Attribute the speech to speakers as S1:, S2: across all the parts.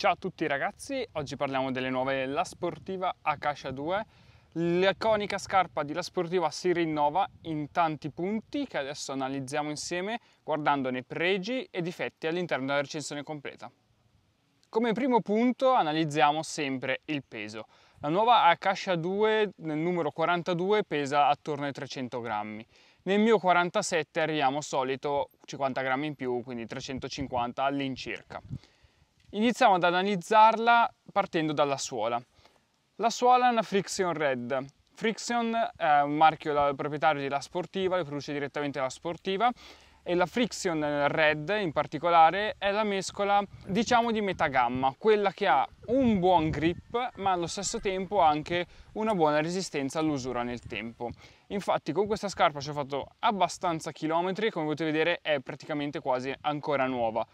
S1: Ciao a tutti ragazzi, oggi parliamo delle nuove La Sportiva Akasha 2. L'iconica scarpa di La Sportiva si rinnova in tanti punti che adesso analizziamo insieme guardandone pregi e difetti all'interno della recensione completa. Come primo punto analizziamo sempre il peso. La nuova Akasha 2 nel numero 42 pesa attorno ai 300 grammi. Nel mio 47 arriviamo solito 50 grammi in più, quindi 350 all'incirca. Iniziamo ad analizzarla partendo dalla suola. La suola è una Friction Red. Friction è un marchio proprietario della Sportiva, le produce direttamente la Sportiva e la Friction Red in particolare è la mescola diciamo di metà gamma, quella che ha un buon grip ma allo stesso tempo anche una buona resistenza all'usura nel tempo. Infatti con questa scarpa ci ho fatto abbastanza chilometri, e come potete vedere è praticamente quasi ancora nuova.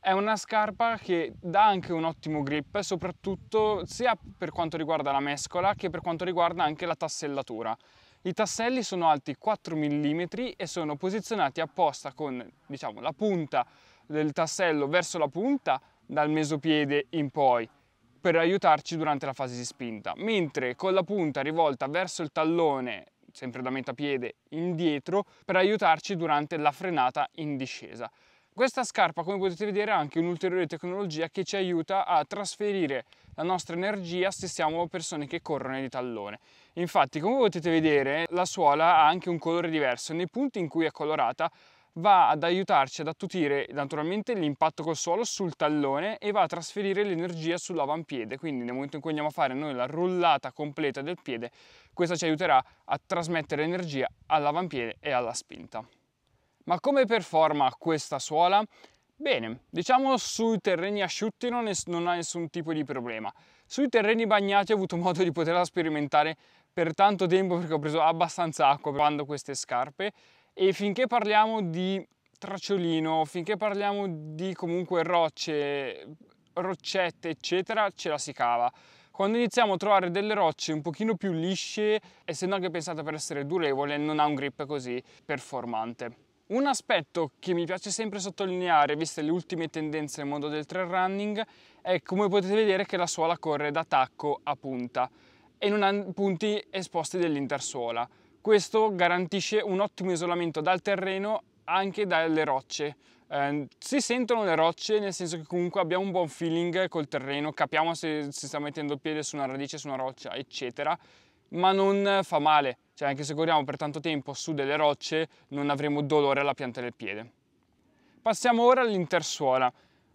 S1: È una scarpa che dà anche un ottimo grip, soprattutto sia per quanto riguarda la mescola che per quanto riguarda anche la tassellatura. I tasselli sono alti 4 mm e sono posizionati apposta con diciamo, la punta del tassello verso la punta dal mesopiede in poi per aiutarci durante la fase di spinta, mentre con la punta rivolta verso il tallone, sempre da metà piede, indietro, per aiutarci durante la frenata in discesa. Questa scarpa, come potete vedere, è anche un'ulteriore tecnologia che ci aiuta a trasferire la nostra energia se siamo persone che corrono di tallone. Infatti, come potete vedere, la suola ha anche un colore diverso. Nei punti in cui è colorata va ad aiutarci ad attutire naturalmente l'impatto col suolo sul tallone e va a trasferire l'energia sull'avampiede, quindi nel momento in cui andiamo a fare noi la rullata completa del piede, questa ci aiuterà a trasmettere energia all'avampiede e alla spinta. Ma come performa questa suola? Bene, diciamo sui terreni asciutti non, non, ha nessun tipo di problema. Sui terreni bagnati ho avuto modo di poterla sperimentare per tanto tempo perché ho preso abbastanza acqua provando queste scarpe e finché parliamo di tracciolino, finché parliamo di comunque rocce, roccette eccetera, ce la si cava. Quando iniziamo a trovare delle rocce un pochino più lisce, essendo anche pensata per essere durevole, non ha un grip così performante. Un aspetto che mi piace sempre sottolineare, viste le ultime tendenze nel mondo del trail running, è come potete vedere che la suola corre da tacco a punta e non ha punti esposti dell'intersuola. Questo garantisce un ottimo isolamento dal terreno anche dalle rocce. Eh, si sentono le rocce nel senso che comunque abbiamo un buon feeling col terreno, capiamo se si sta mettendo il piede su una radice, su una roccia, eccetera, ma non fa male cioè anche se corriamo per tanto tempo su delle rocce non avremo dolore alla pianta del piede. Passiamo ora all'intersuola.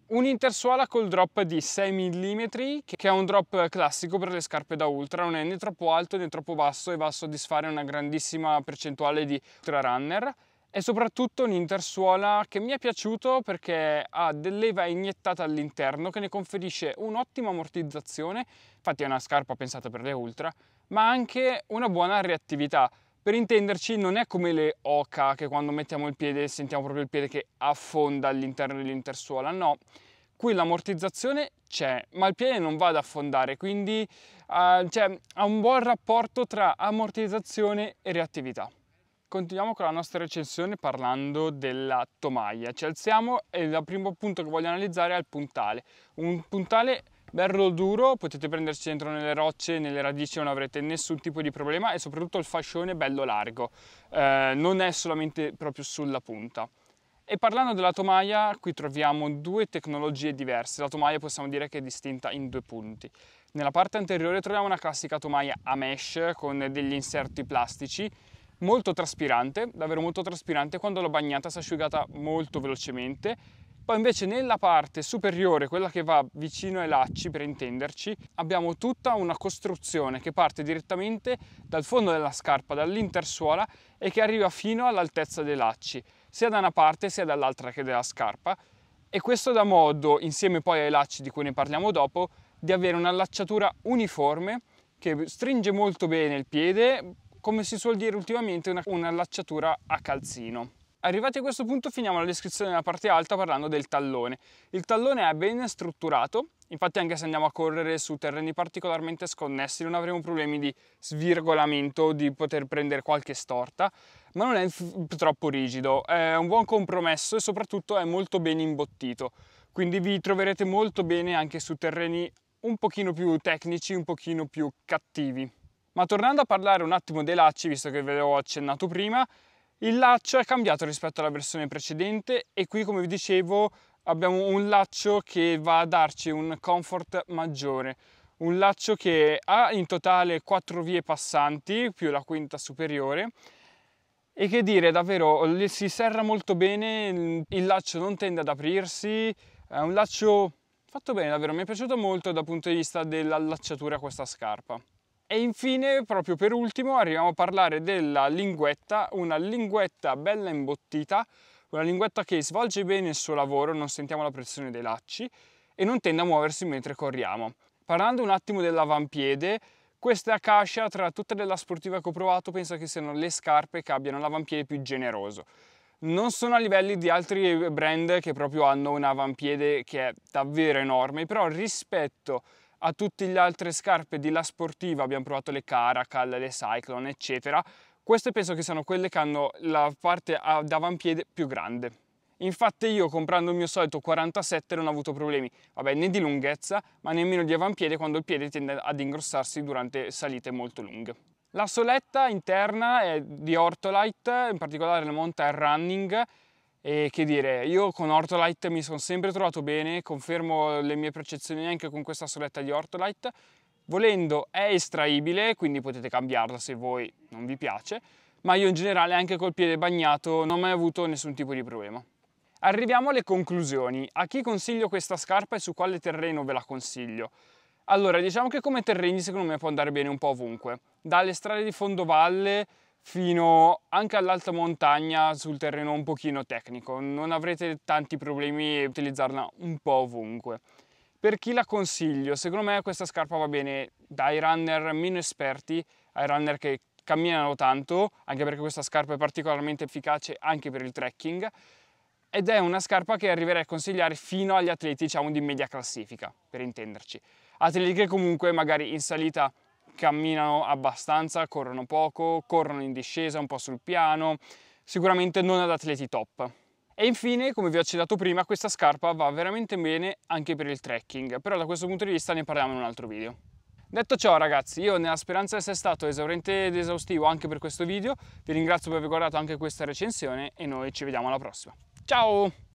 S1: Un'intersuola col drop di 6 mm, che è un drop classico per le scarpe da ultra, non è né troppo alto né troppo basso e va a soddisfare una grandissima percentuale di ultra runner è soprattutto un intersuola che mi è piaciuto perché ha dell'eva iniettata all'interno che ne conferisce un'ottima ammortizzazione, infatti è una scarpa pensata per le ultra, ma anche una buona reattività. Per intenderci non è come le Oca che quando mettiamo il piede sentiamo proprio il piede che affonda all'interno dell'intersuola, no. Qui l'ammortizzazione c'è, ma il piede non va ad affondare, quindi uh, cioè, ha un buon rapporto tra ammortizzazione e reattività. Continuiamo con la nostra recensione parlando della tomaia. Ci alziamo e il primo punto che voglio analizzare è il puntale. Un puntale bello duro, potete prenderci dentro nelle rocce, nelle radici non avrete nessun tipo di problema e soprattutto il fascione bello largo, eh, non è solamente proprio sulla punta. E parlando della tomaia, qui troviamo due tecnologie diverse, la tomaia possiamo dire che è distinta in due punti. Nella parte anteriore troviamo una classica tomaia a mesh con degli inserti plastici molto traspirante, davvero molto traspirante, quando l'ho bagnata si è asciugata molto velocemente, poi invece nella parte superiore, quella che va vicino ai lacci per intenderci, abbiamo tutta una costruzione che parte direttamente dal fondo della scarpa, dall'intersuola e che arriva fino all'altezza dei lacci, sia da una parte sia dall'altra che della scarpa e questo dà modo, insieme poi ai lacci di cui ne parliamo dopo, di avere un'allacciatura uniforme che stringe molto bene il piede, come si suol dire ultimamente, una, una allacciatura a calzino. Arrivati a questo punto finiamo la descrizione della parte alta parlando del tallone. Il tallone è ben strutturato, infatti anche se andiamo a correre su terreni particolarmente sconnessi non avremo problemi di svirgolamento o di poter prendere qualche storta, ma non è troppo rigido, è un buon compromesso e soprattutto è molto ben imbottito, quindi vi troverete molto bene anche su terreni un pochino più tecnici, un pochino più cattivi. Ma tornando a parlare un attimo dei lacci, visto che ve l'ho accennato prima, il laccio è cambiato rispetto alla versione precedente e qui come vi dicevo abbiamo un laccio che va a darci un comfort maggiore un laccio che ha in totale quattro vie passanti più la quinta superiore e che dire davvero si serra molto bene il laccio non tende ad aprirsi è un laccio fatto bene davvero mi è piaciuto molto dal punto di vista dell'allacciatura a questa scarpa e infine, proprio per ultimo, arriviamo a parlare della linguetta, una linguetta bella imbottita, una linguetta che svolge bene il suo lavoro, non sentiamo la pressione dei lacci e non tende a muoversi mentre corriamo. Parlando un attimo dell'avampiede, questa Acacia tra tutte le sportiva che ho provato penso che siano le scarpe che abbiano l'avampiede più generoso. Non sono a livelli di altri brand che proprio hanno un avampiede che è davvero enorme, però rispetto a a tutte le altre scarpe di La Sportiva, abbiamo provato le Caracal, le Cyclone, eccetera. Queste penso che siano quelle che hanno la parte ad avampiede più grande. Infatti io comprando il mio solito 47 non ho avuto problemi, vabbè, né di lunghezza, ma nemmeno di avampiede quando il piede tende ad ingrossarsi durante salite molto lunghe. La soletta interna è di Ortolite, in particolare la Mountain Running, e che dire, io con Ortolite mi sono sempre trovato bene, confermo le mie percezioni anche con questa soletta di Ortolite. Volendo è estraibile, quindi potete cambiarla se voi non vi piace, ma io in generale anche col piede bagnato non ho mai avuto nessun tipo di problema. Arriviamo alle conclusioni. A chi consiglio questa scarpa e su quale terreno ve la consiglio? Allora, diciamo che come terreni secondo me può andare bene un po' ovunque, dalle strade di fondovalle fino anche all'alta montagna sul terreno un pochino tecnico, non avrete tanti problemi a utilizzarla un po' ovunque. Per chi la consiglio? Secondo me questa scarpa va bene dai runner meno esperti ai runner che camminano tanto, anche perché questa scarpa è particolarmente efficace anche per il trekking, ed è una scarpa che arriverei a consigliare fino agli atleti diciamo di media classifica, per intenderci. Atleti che comunque magari in salita camminano abbastanza, corrono poco, corrono in discesa, un po' sul piano, sicuramente non ad atleti top. E infine, come vi ho accennato prima, questa scarpa va veramente bene anche per il trekking, però da questo punto di vista ne parliamo in un altro video. Detto ciò ragazzi, io nella speranza di essere stato esaurente ed esaustivo anche per questo video, vi ringrazio per aver guardato anche questa recensione e noi ci vediamo alla prossima. Ciao!